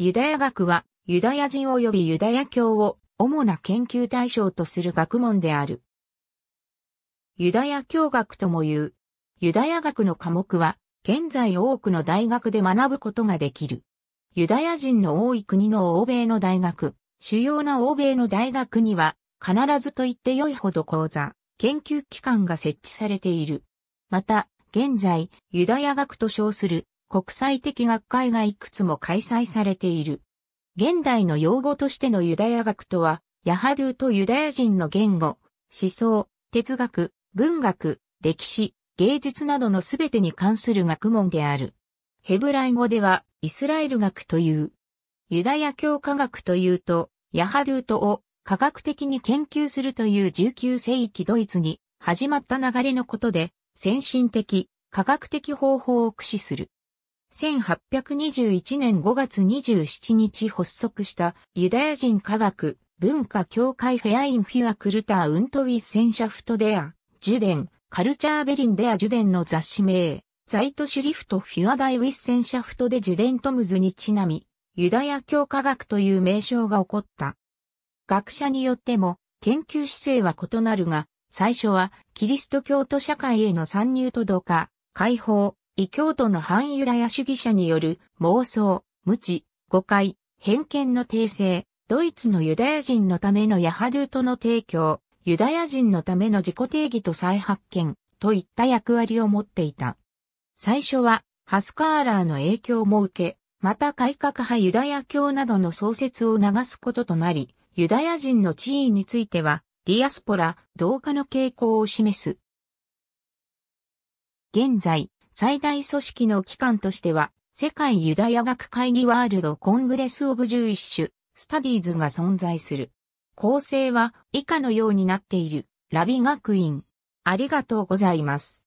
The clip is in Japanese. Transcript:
ユダヤ学は、ユダヤ人及びユダヤ教を主な研究対象とする学問である。ユダヤ教学とも言う。ユダヤ学の科目は、現在多くの大学で学ぶことができる。ユダヤ人の多い国の欧米の大学、主要な欧米の大学には、必ずと言って良いほど講座、研究機関が設置されている。また、現在、ユダヤ学と称する国際的学会がいくつも開催されている。現代の用語としてのユダヤ学とは、ヤハドゥとユダヤ人の言語、思想、哲学、文学、歴史、芸術などのすべてに関する学問である。ヘブライ語では、イスラエル学という。ユダヤ教科学というと、ヤハドゥトを科学的に研究するという19世紀ドイツに始まった流れのことで、先進的、科学的方法を駆使する。1821年5月27日発足したユダヤ人科学文化協会フェアインフィアクルターウントウィッセンシャフトデア、ジュデン、カルチャーベリンデアジュデンの雑誌名、ザイトシュリフトフィアダイウィッセンシャフトでジュデントムズにちなみ、ユダヤ教科学という名称が起こった。学者によっても研究姿勢は異なるが、最初はキリスト教徒社会への参入と同化、解放、異教徒の反ユダヤ主義者による妄想、無知、誤解、偏見の訂正、ドイツのユダヤ人のためのヤハドゥとの提供、ユダヤ人のための自己定義と再発見といった役割を持っていた。最初はハスカーラーの影響も受け、また改革派ユダヤ教などの創設を促すこととなり、ユダヤ人の地位については、ディアスポラ、同化の傾向を示す。現在、最大組織の機関としては、世界ユダヤ学会議ワールドコングレスオブジュ種、イッシュ、スタディーズが存在する。構成は以下のようになっている。ラビ学院。ありがとうございます。